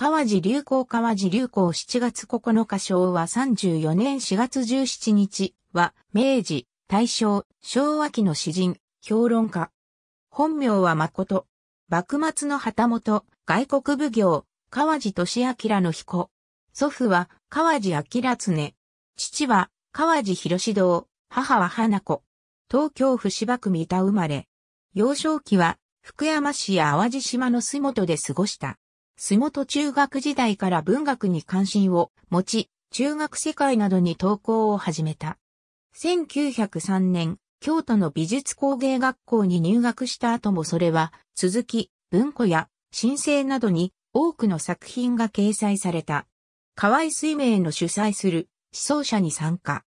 川地流行川地流行7月9日昭和34年4月17日は、明治、大正、昭和期の詩人、評論家。本名は誠。幕末の旗本、外国奉行、川地俊明の彦。祖父は川地明常。父は川地広堂、母は花子。東京府芝区三田生まれ。幼少期は福山市や淡路島の洲本で過ごした。洲本中学時代から文学に関心を持ち、中学世界などに投稿を始めた。1903年、京都の美術工芸学校に入学した後もそれは、続き、文庫や新生などに多くの作品が掲載された。河合水明の主催する思想者に参加。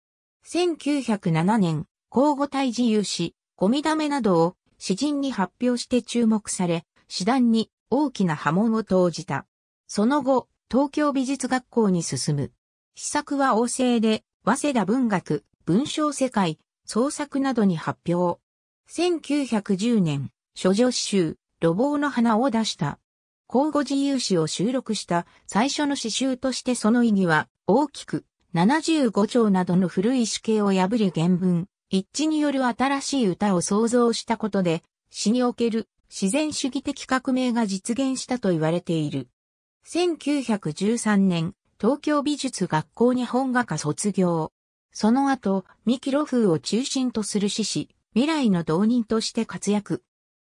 1907年、交互体自由詩、ゴミダメなどを詩人に発表して注目され、詩壇に大きな波紋を投じた。その後、東京美術学校に進む。試作は旺盛で、早稲田文学、文章世界、創作などに発表。1910年、諸女集、路傍の花を出した。交互自由詩を収録した最初の詩集としてその意義は大きく75条などの古い詩形を破り原文、一致による新しい歌を創造したことで詩における自然主義的革命が実現したと言われている。1913年、東京美術学校日本画科卒業。その後、三木露風を中心とする志士、未来の導人として活躍。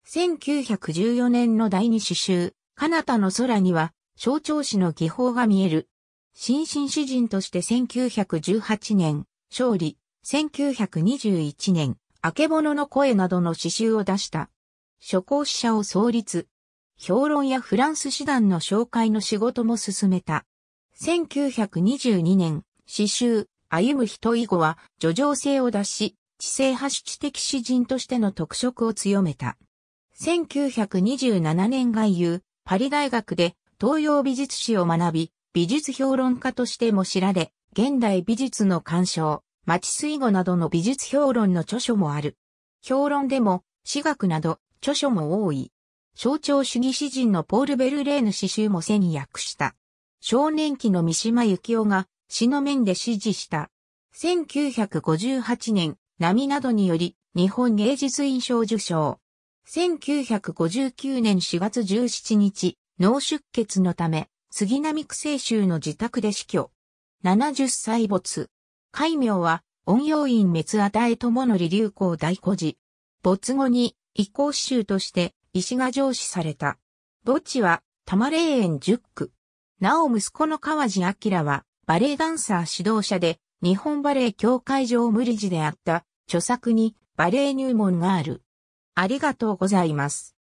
1914年の第二詩集、彼方の空には、象徴詩の技法が見える。新進詩人として1918年、勝利、1921年、あけぼのの声などの詩集を出した。諸行者を創立。評論やフランス師団の紹介の仕事も進めた。1922年、詩集、歩む人以後は、叙情性を出し、知性派主的詩人としての特色を強めた。1927年外遊、パリ大学で東洋美術史を学び、美術評論家としても知られ、現代美術の鑑賞、マチスなどの美術評論の著書もある。評論でも、私学など、著書も多い。象徴主義詩人のポール・ベルレーヌ詩集も背に訳した。少年期の三島幸紀夫が詩の面で支持した。1958年、波などにより日本芸術院賞受賞。1959年4月17日、脳出血のため、杉並区青州の自宅で死去。70歳没。戒名は、音陽院滅与え友則流行大孤児。没後に、移行州として石が上司された。墓地は多摩霊園10区。なお息子の川地明はバレエダンサー指導者で日本バレエ協会上無理事であった著作にバレエ入門がある。ありがとうございます。